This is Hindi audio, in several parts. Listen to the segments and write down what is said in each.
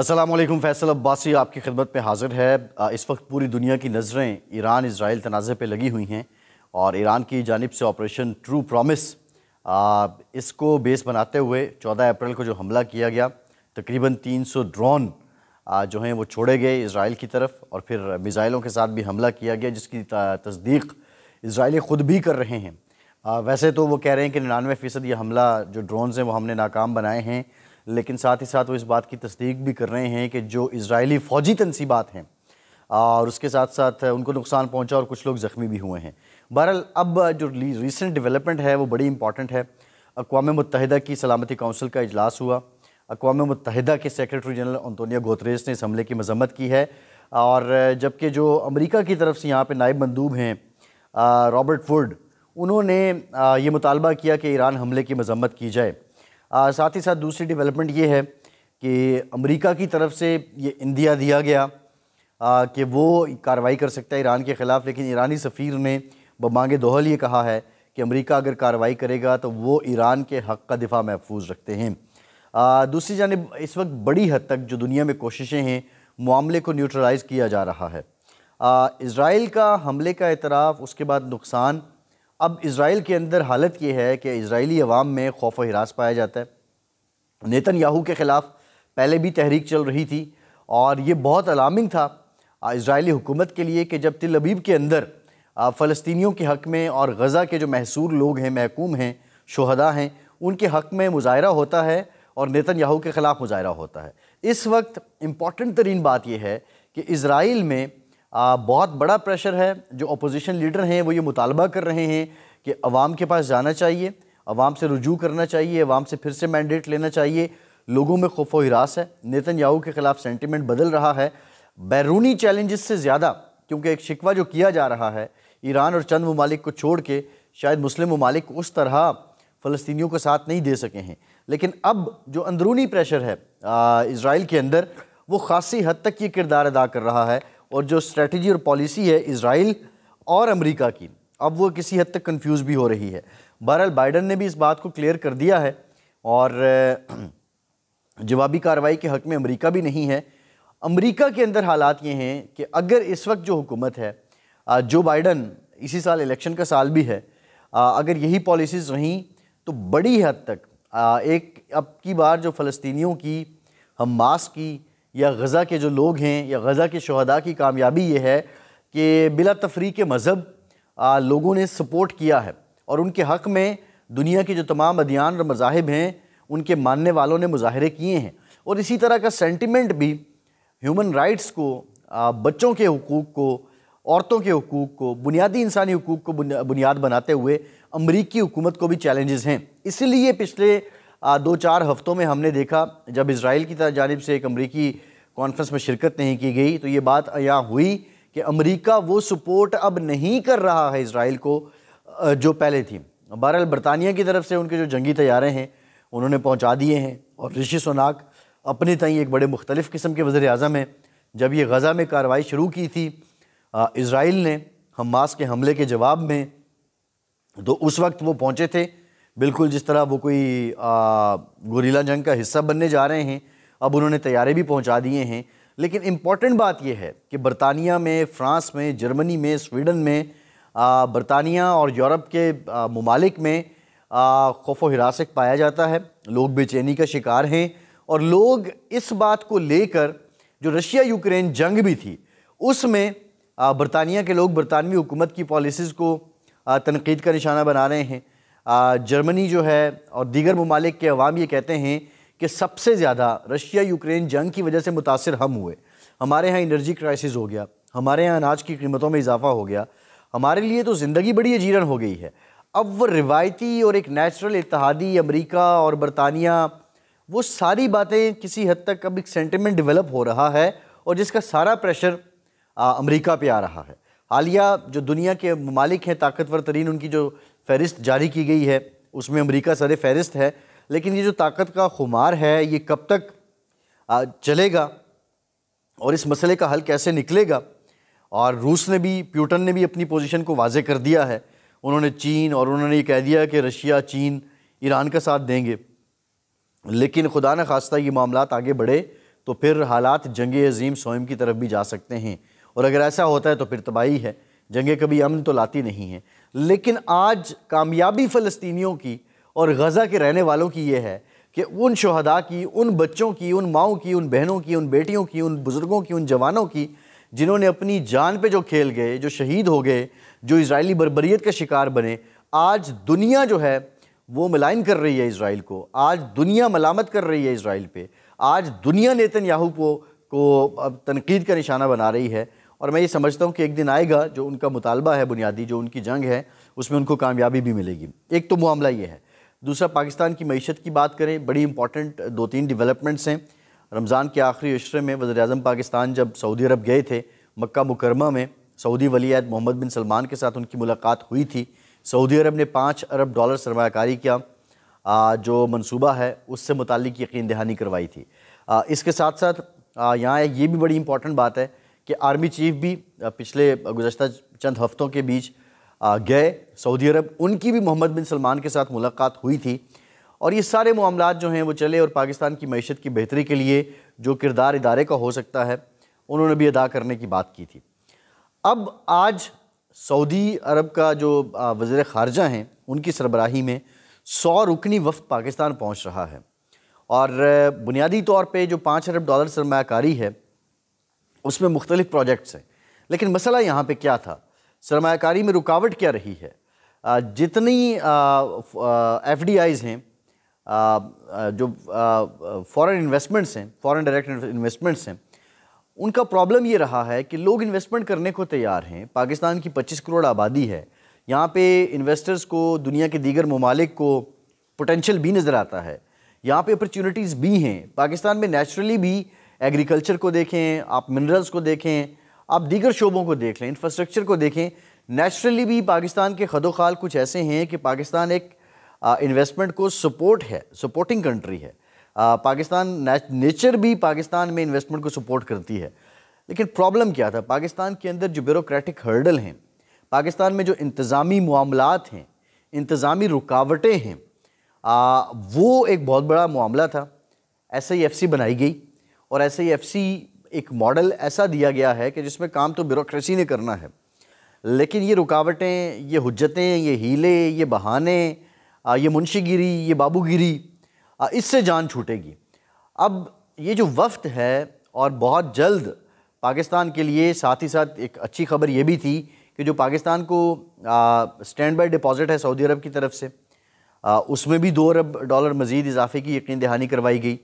असलम फैसल अब्बासी आपकी खिदमत में हाजिर है इस वक्त पूरी दुनिया की नज़रें ईरान इसराइल तनाज़े पर लगी हुई हैं और ईरान की जानब से ऑपरेशन ट्रू प्रामिस इसको बेस बनाते हुए 14 अप्रैल को जो हमला किया गया तकरीबन 300 ड्रोन जो हैं वो छोड़े गए इसराइल की तरफ और फिर मिज़ाइलों के साथ भी हमला किया गया जिसकी तस्दीक इसराइली ख़ुद भी कर रहे हैं वैसे तो वो कह रहे हैं कि निन्यानवे फ़ीसद ये हमला जो ड्रोन हैं वो हमने नाकाम बनाए हैं लेकिन साथ ही साथ वो इस बात की तस्दीक भी कर रहे हैं कि जो इसराइली फ़ौजी तनसीबात हैं और उसके साथ साथ उनको नुकसान पहुंचा और कुछ लोग ज़ख्मी भी हुए हैं बहरहाल अब जो रिसेंट डेवलपमेंट है वो बड़ी इंपॉर्टेंट है अकवा मुतहदा की सलामती कौंसिल का अजलास हुआ अकवा मुतहदा के सेक्रेटरी जनरल अंतोनिया गोतरेज ने इस हमले की मजम्मत की है और जबकि जो अमरीका की तरफ से यहाँ पर नायब मंदूब हैं रॉबर्ट वुड उन्होंने ये मुतालबा किया कि ईरान हमले की मजम्मत की जाए आ, साथ ही साथ दूसरी डेवलपमेंट ये है कि अमेरिका की तरफ से ये इंदिया दिया गया आ, कि वो कार्रवाई कर सकता है ईरान के ख़िलाफ़ लेकिन ईरानी सफ़ीर ने बमांगे दोहल ये कहा है कि अमेरिका अगर कार्रवाई करेगा तो वो ईरान के हक़ का दिफा महफूज रखते हैं आ, दूसरी जानब इस वक्त बड़ी हद तक जो दुनिया में कोशिशें हैं मामले को न्यूट्रलाइज़ किया जा रहा है इसराइल का हमले का एतराफ़ उसके बाद नुकसान अब इसराइल के अंदर हालत ये है कि इसराइली अवाम में खौफ व हिरास पाया जाता है नेतन याहू के ख़िलाफ़ पहले भी तहरीक चल रही थी और ये बहुत अलार्मिंग था इसराइली हुकूमत के लिए कि जब तिल अबीब के अंदर फ़लस्तियों के हक़ में और गज़ा के जो महसूर लोग हैं महकूम हैं शहदा हैं उनके हक़ में मुजाहरा होता है और नेतन याहू के ख़िलाफ़ मुजाहरा होता है इस वक्त इम्पॉर्टेंट तरीन बात यह है कि इसराइल में आ, बहुत बड़ा प्रेशर है जो अपोजिशन लीडर हैं वो ये मुतालबा कर रहे हैं कि अवाम के पास जाना चाहिए अवाम से रुजू करना चाहिए अवाम से फिर से मैंडेट लेना चाहिए लोगों में खौफ हिरास है नितिन याहू के ख़िलाफ़ सेंटिमेंट बदल रहा है बैरूनी चैलेंजेस से ज़्यादा क्योंकि एक शिकवा जो किया जा रहा है ईरान और चंद ममालिक को छोड़ के शायद मुस्लिम ममालिक उस तरह फ़लस्तियों को साथ नहीं दे सके हैं लेकिन अब जो अंदरूनी प्रेशर है इसराइल के अंदर वो खासी हद तक ये किरदार अदा कर रहा है और जो स्ट्रेटजी और पॉलिसी है इसराइल और अमेरिका की अब वो किसी हद तक कंफ्यूज भी हो रही है बहरहाल बाइडन ने भी इस बात को क्लियर कर दिया है और जवाबी कार्रवाई के हक़ में अमेरिका भी नहीं है अमेरिका के अंदर हालात ये हैं कि अगर इस वक्त जो हुकूमत है जो बाइडन इसी साल इलेक्शन का साल भी है अगर यही पॉलिसीज़ रहीं तो बड़ी हद तक एक अब की बार जो फ़लस्तियों की हमास की या गज़ा के जो लोग हैं या गज़ा के शहदा की कामयाबी ये है कि बिला तफरी के मज़हब लोगों ने सपोर्ट किया है और उनके हक़ में दुनिया के जो तमाम अदियान और मजाहब हैं उनके मानने वालों ने मुजाहरे किए हैं और इसी तरह का सेंटिमेंट भी ह्यूमन राइट्स को बच्चों के हकूक़ को औरतों के हकूक़ को बुनियादी इंसानी हकूक़ को बुनियाद बनाते हुए अमरीकी हुकूमत को भी चैलेंजेस हैं इसलिए पिछले दो चार हफ्तों में हमने देखा जब इसराइल की जानब से एक अमरीकी कॉन्फ्रेंस में शिरकत नहीं की गई तो ये बात यहाँ हुई कि अमरीका वो सपोर्ट अब नहीं कर रहा है इसराइल को जो पहले थी बहरहाल बरतानिया की तरफ से उनके जो जंगी तैयारे हैं उन्होंने पहुँचा दिए हैं और ऋषि सोनाक अपने तई एक बड़े मुख्तलिफ़ किस्म के वजे अजम हैं जब ये गज़ा में कार्रवाई शुरू की थी इसराइल ने हमास के हमले के जवाब में तो उस वक्त वो पहुँचे थे बिल्कुल जिस तरह वो कोई गोरीला जंग का हिस्सा बनने जा रहे हैं अब उन्होंने तैयारे भी पहुंचा दिए हैं लेकिन इम्पॉर्टेंट बात यह है कि बरतानिया में फ़्रांस में जर्मनी में स्वीडन में बरतानिया और यूरोप के ममालिक में खौफ हिरासत पाया जाता है लोग बेचैनी का शिकार हैं और लोग इस बात को लेकर जो रशिया यूक्रेन जंग भी थी उसमें बरतानिया के लोग बरतानवी हुकूमत की पॉलिसीज़ को तनकीद का निशाना बना रहे हैं जर्मनी जो है और दीगर ममालिक के अवाम ये कहते हैं कि सबसे ज़्यादा रशिया यूक्रेन जंग की वजह से मुतासर हम हुए हमारे यहाँ इनर्जी क्राइसिस हो गया हमारे यहाँ अनाज की कीमतों में इजाफा हो गया हमारे लिए तो ज़िंदगी बड़ी अजीरन हो गई है अब वो रिवायती और एक नेचुरल इतिहादी अमरीका और बरतानिया वो सारी बातें किसी हद तक अब एक सेंटिमेंट डिवेलप हो रहा है और जिसका सारा प्रेशर अमरीका पर आ रहा है हालिया जो दुनिया के ममालिक हैं ताकतवर तरीन उनकी जो फहरिस्त जारी की गई है उसमें अमेरिका सर फहरिस्त है लेकिन ये जो ताकत का खुमार है ये कब तक चलेगा और इस मसले का हल कैसे निकलेगा और रूस ने भी प्यूटन ने भी अपनी पोजीशन को वाजे कर दिया है उन्होंने चीन और उन्होंने ये कह दिया कि रशिया चीन ईरान का साथ देंगे लेकिन खुदा न खास्ता ये मामला आगे बढ़े तो फिर हालात जंग अजीम सोम की तरफ भी जा सकते हैं और अगर ऐसा होता है तो फिर तबाही है जंगें कभी अमन तो लाती नहीं हैं लेकिन आज कामयाबी फ़लस्तीनियों की और गज़ा के रहने वालों की ये है कि उन शहदा की उन बच्चों की उन माओं की उन बहनों की उन बेटियों की उन बुज़ुर्गों की उन जवानों की जिन्होंने अपनी जान पे जो खेल गए जो शहीद हो गए जो इसराइली बरबरीत का शिकार बने आज दुनिया जो है वो मलाइन कर रही है इसराइल को आज दुनिया मलामत कर रही है इसराइल पे आज दुनिया नेतन याहू को को तनकीद का निशाना बना रही है और मैं ये समझता हूँ कि एक दिन आएगा जो उनका मुतालबा है बुनियादी जो उनकी जंग है उसमें उनको कामयाबी भी मिलेगी एक तो मामला ये है दूसरा पाकिस्तान की मीशत की बात करें बड़ी इंपॉर्टेंट दो तीन डेवलपमेंट्स हैं रमज़ान के आखिरी अशरे में वज़ी अजम पाकिस्तान जब सऊदी अरब गए थे मक्का मुकरमा में सऊदी वलीद मोहम्मद बिन सलमान के साथ उनकी मुलाकात हुई थी सऊदी अरब ने पाँच अरब डॉलर सरमाकारी किया जो मनसूबा है उससे मुतल यकीन दहानी करवाई थी इसके साथ साथ यहाँ ये भी बड़ी इंपॉर्टेंट बात है कि आर्मी चीफ भी पिछले गुजशत चंद हफ्तों के बीच गए सऊदी अरब उनकी भी मोहम्मद बिन सलमान के साथ मुलाकात हुई थी और ये सारे मामला जो हैं वो चले और पाकिस्तान की मीशत की बेहतरी के लिए जो किरदार इदारे का हो सकता है उन्होंने भी अदा करने की बात की थी अब आज सऊदी अरब का जो वज़र ख़ारजा हैं उनकी सरबराही में सौ रुकनी वफ़ पाकिस्तान पहुँच रहा है और बुनियादी तौर पर जो पाँच अरब डॉलर सरमाकारी है उसमें मुख्तलिफ प्रोजेक्ट्स हैं लेकिन मसला यहाँ पर क्या था सरमाकारी में रुकावट क्या रही है जितनी एफ डी आईज़ हैं जो फॉरेन इन्वेस्टमेंट्स हैं फॉरेन डायरेक्ट इन्वेस्टमेंट्स हैं उनका प्रॉब्लम ये रहा है कि लोग इन्वेस्टमेंट करने को तैयार हैं पाकिस्तान की 25 करोड़ आबादी है यहाँ पे इन्वेस्टर्स को दुनिया के दीगर ममालिक को पोटेंशल भी नज़र आता है यहाँ पे अपॉर्चुनिटीज़ भी हैं पाकिस्तान में नेचुरली भी एग्रीकल्चर को देखें आप मिनरल्स को देखें आप दीगर शोबों को देख लें इंफ्रास्ट्रक्चर को देखें नेचुरली भी पाकिस्तान के खदो खाल कुछ ऐसे हैं कि पाकिस्तान एक इन्वेस्टमेंट को सपोर्ट है सपोर्टिंग कंट्री है आ, पाकिस्तान नेचर भी पाकिस्तान में इन्वेस्टमेंट को सपोर्ट करती है लेकिन प्रॉब्लम क्या था पाकिस्तान के अंदर जो ब्यूरोक्रेटिक हर्डल हैं पाकिस्तान में जो इंतज़ामी मामलत हैं इंतज़ामी रुकावटें हैं आ, वो एक बहुत बड़ा मामला था एस आई एफ बनाई गई और ऐसे ही एफ एक मॉडल ऐसा दिया गया है कि जिसमें काम तो ब्यूरोक्रेसी ने करना है लेकिन ये रुकावटें ये हजतें ये हीले ये बहाने ये मुंशीगिरी ये बाबूगिरी इससे जान छूटेगी अब ये जो वफ्त है और बहुत जल्द पाकिस्तान के लिए साथ ही साथ एक अच्छी खबर ये भी थी कि जो पाकिस्तान को स्टैंड बाई डिपॉज़िट है सऊदी अरब की तरफ से आ, उसमें भी दो अरब डॉलर मज़ीद इजाफे की यकीन दहानी करवाई गई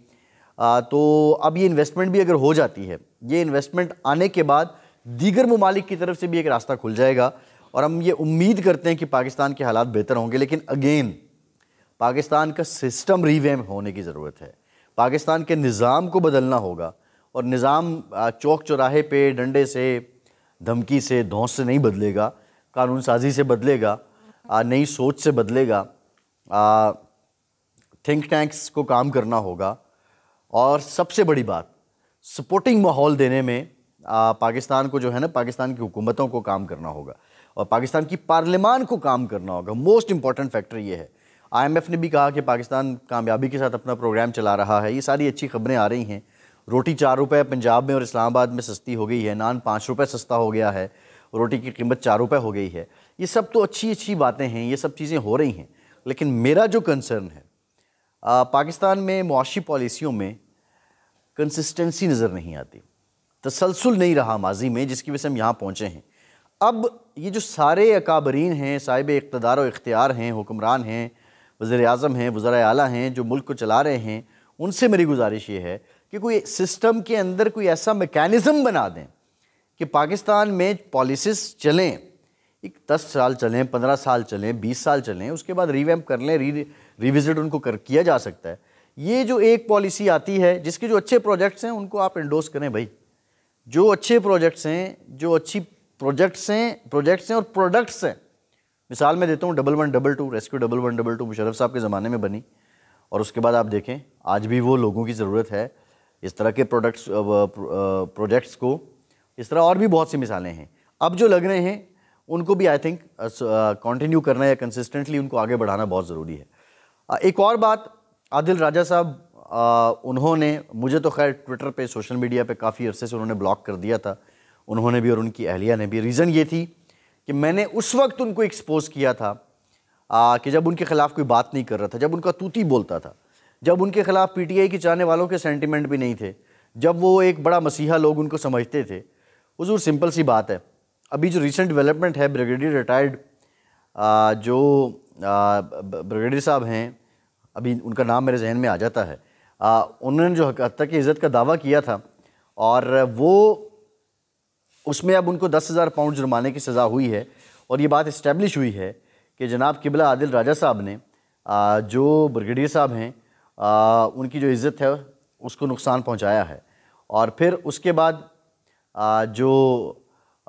तो अब ये इन्वेस्टमेंट भी अगर हो जाती है ये इन्वेस्टमेंट आने के बाद दीगर ममालिक की तरफ से भी एक रास्ता खुल जाएगा और हम ये उम्मीद करते हैं कि पाकिस्तान के हालात बेहतर होंगे लेकिन अगेन पाकिस्तान का सिस्टम रिवेम होने की ज़रूरत है पाकिस्तान के निज़ाम को बदलना होगा और निज़ाम चौक चौराहे पे डंडे से धमकी से धौस से नहीं बदलेगा कानून साजी से बदलेगा नई सोच से बदलेगा थिंक टैंक्स को काम करना होगा और सबसे बड़ी बात सपोर्टिंग माहौल देने में आ, पाकिस्तान को जो है ना पाकिस्तान की हुकूमतों को काम करना होगा और पाकिस्तान की पार्लियामान को काम करना होगा मोस्ट इंपॉर्टेंट फैक्टर ये है आईएमएफ ने भी कहा कि पाकिस्तान कामयाबी के साथ अपना प्रोग्राम चला रहा है ये सारी अच्छी खबरें आ रही हैं रोटी चार रुपये पंजाब में और इस्लामाबाद में सस्ती हो गई है नान पाँच रुपये सस्ता हो गया है रोटी की कीमत चार रुपये हो गई है ये सब तो अच्छी अच्छी बातें हैं ये सब चीज़ें हो रही हैं लेकिन मेरा जो कंसर्न है पाकिस्तान में मुआशी पॉलिसियों में कंसिस्टेंसी नज़र नहीं आती तसलसल नहीं रहा माजी में जिसकी वजह से हम यहाँ पहुँचे हैं अब ये जो सारे अकाबरीन हैं साहिब इकतदार इख्तियार हैं हुक्मरान हैं वज़र अजम हैं वज़रा अली हैं जो मुल्क को चला रहे हैं उनसे मेरी गुजारिश ये है कि कोई सिस्टम के अंदर कोई ऐसा मेकैनिज़म बना दें कि पाकिस्तान में पॉलिसिस चलें एक दस साल चलें पंद्रह साल चलें बीस साल चलें उसके बाद रिवैम्प कर लें री रिविज़िट उनको कर किया जा सकता है ये जो एक पॉलिसी आती है जिसके जो अच्छे प्रोजेक्ट्स हैं उनको आप इंडोस करें भाई जो अच्छे प्रोजेक्ट्स हैं जो अच्छी प्रोजेक्ट्स हैं प्रोजेक्ट्स हैं और प्रोडक्ट्स हैं मिसाल मैं देता हूँ double one double two rescue double one double two Musharraf साहब के ज़माने में बनी और उसके बाद आप देखें आज भी वो लोगों की ज़रूरत है इस तरह के प्रोडक्ट्स प्रोजेक्ट्स को इस तरह और भी बहुत सी मिसालें हैं अब जो लग रहे हैं उनको भी आई थिंक कंटिन्यू करना या कंसिस्टेंटली उनको आगे बढ़ाना बहुत ज़रूरी है uh, एक और बात आदिल राजा साहब uh, उन्होंने मुझे तो खैर ट्विटर पे सोशल मीडिया पे काफ़ी अरसे से उन्होंने ब्लॉक कर दिया था उन्होंने भी और उनकी अहलिया ने भी रीज़न ये थी कि मैंने उस वक्त उनको एक्सपोज किया था आ, uh, कि जब उनके ख़िलाफ़ कोई बात नहीं कर रहा था जब उनका तूती बोलता था जब उनके ख़िलाफ़ पीटीआई के चाहने वालों के सेंटिमेंट भी नहीं थे जब वो एक बड़ा मसीहा लोग उनको समझते थे हजूर सिंपल सी बात है अभी जो रिसेंट डेवलपमेंट है ब्रिगेडियर रिटायर्ड जो ब्रिगेडियर साहब हैं अभी उनका नाम मेरे जहन में आ जाता है उन्होंने जो हद की इज़्ज़त का दावा किया था और वो उसमें अब उनको दस हज़ार पाउंड जुर्माने की सज़ा हुई है और ये बात इस्टेब्लिश हुई है कि जनाब किबला आदिल राजा साहब ने जो ब्रिगेडियर साहब हैं उनकी जो इज़्ज़त है उसको नुकसान पहुंचाया है और फिर उसके बाद जो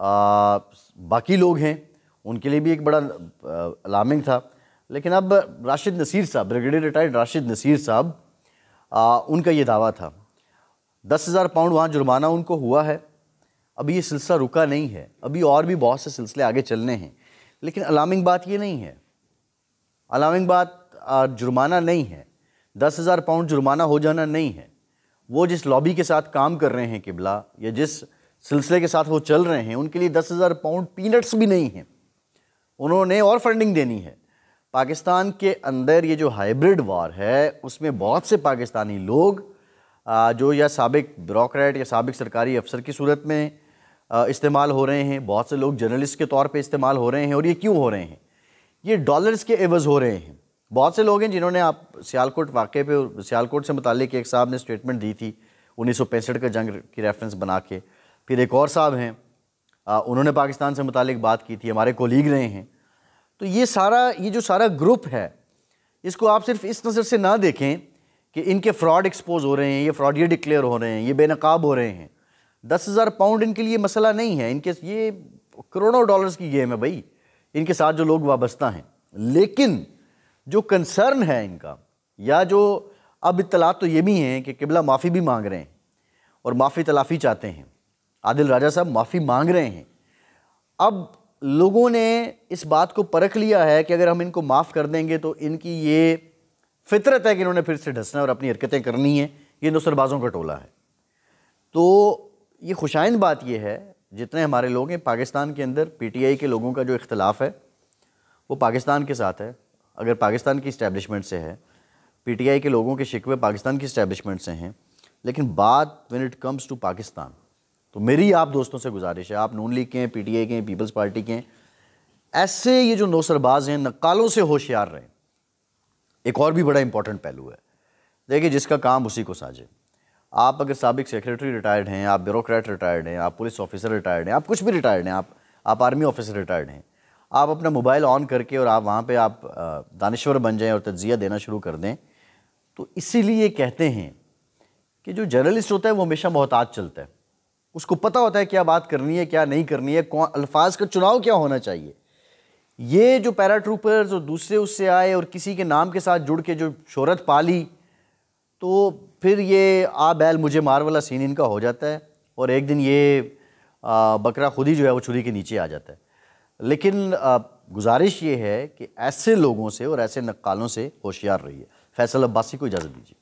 बाकी लोग हैं उनके लिए भी एक बड़ा अलार्मिंग था लेकिन अब राशिद नसीर साहब ब्रिगेडियर रिटायर्ड राशिद नसीर साहब उनका ये दावा था दस हज़ार पाउंड वहाँ जुर्माना उनको हुआ है अभी ये सिलसिला रुका नहीं है अभी और भी बहुत से सिलसिले आगे चलने हैं लेकिन अलार्मिंग बात ये नहीं है अलार्मिंग बात जुर्माना नहीं है दस हज़ार पाउंड जुर्माना हो जाना नहीं है वो जिस लॉबी के साथ काम कर रहे हैं किबला या जिस सिलसिले के साथ वो चल रहे हैं उनके लिए दस हज़ार पाउंड पीनट्स भी नहीं हैं उन्होंने और फंडिंग देनी है पाकिस्तान के अंदर ये जो हाइब्रिड वार है उसमें बहुत से पाकिस्तानी लोग जो या सबक ब्रोक्रेट या सबक सरकारी अफसर की सूरत में इस्तेमाल हो रहे हैं बहुत से लोग जर्नलिस्ट के तौर पे इस्तेमाल हो रहे हैं और ये क्यों हो रहे हैं ये डॉलर्स के एवज़ हो रहे हैं बहुत से लोग हैं जिन्होंने आप सियालकोट वाक़े पे सियालकोट से मुतल एक साहब ने स्टेटमेंट दी थी उन्नीस का जंग की रेफरेंस बना के फिर एक और साहब हैं उन्होंने पाकिस्तान से मुतल बात की थी हमारे कोलीग रहे हैं तो ये सारा ये जो सारा ग्रुप है इसको आप सिर्फ इस नज़र से ना देखें कि इनके फ्रॉड एक्सपोज हो रहे हैं ये फ्रॉड ये डिक्लेयर हो रहे हैं ये बेनकाब हो रहे हैं दस हज़ार पाउंड इनके लिए मसला नहीं है इनके ये करोड़ों डॉलर्स की गेम है भाई इनके साथ जो लोग वाबस्ता हैं लेकिन जो कंसर्न है इनका या जो अब इतलात तो ये भी हैं कि किबला माफ़ी भी मांग रहे हैं और माफ़ी तलाफ़ी चाहते हैं आदिल राजा साहब माफ़ी मांग रहे हैं अब लोगों ने इस बात को परख लिया है कि अगर हम इनको माफ़ कर देंगे तो इनकी ये फितरत है कि इन्होंने फिर से ढसना और अपनी हरकतें करनी है ये नुसरबाजों का टोला है तो ये खुशाइन बात यह है जितने हमारे लोग हैं पाकिस्तान के अंदर पीटीआई के लोगों का जो इख्तलाफ है वो पाकिस्तान के साथ है अगर पाकिस्तान की इस्टेबलिशमेंट से है पीटीआई के लोगों के शिकवे पाकिस्तान की इस्टेबलिशमेंट से हैं लेकिन बात when it comes to Pakistan तो मेरी आप दोस्तों से गुजारिश है आप नून लीग के हैं आई के हैं पीपल्स पार्टी के हैं ऐसे ये जो नौसरबाज हैं नकालों से होशियार रहें एक और भी बड़ा इंपॉर्टेंट पहलू है देखिए जिसका काम उसी को साझे आप अगर सबक सेक्रेटरी रिटायर्ड हैं आप ब्यूरोक्रेट रिटायर्ड हैं आप पुलिस ऑफिसर रिटायर्ड हैं आप कुछ भी रिटायर्ड हैं आप आप आर्मी ऑफिसर रिटायर्ड हैं आप अपना मोबाइल ऑन करके और आप वहाँ पे आप दानश्वर बन जाएं और तजिया देना शुरू कर दें तो इसीलिए कहते हैं कि जो जर्नलिस्ट होता है वो हमेशा आज चलता है उसको पता होता है क्या बात करनी है क्या नहीं करनी है कौन अल्फाज का चुनाव क्या होना चाहिए ये जो पैराट्रूपर्स और दूसरे उससे आए और किसी के नाम के साथ जुड़ के जो शोहरत पा ली तो फिर ये आ बैल मुझे मार वाला सीन इनका हो जाता है और एक दिन ये आ, बकरा खुद ही जो है वो छुरी के नीचे आ जाता है लेकिन आ, गुजारिश ये है कि ऐसे लोगों से और ऐसे नक्कालों से होशियार रहिए फैसल अब्बासी को इजाज़त दीजिए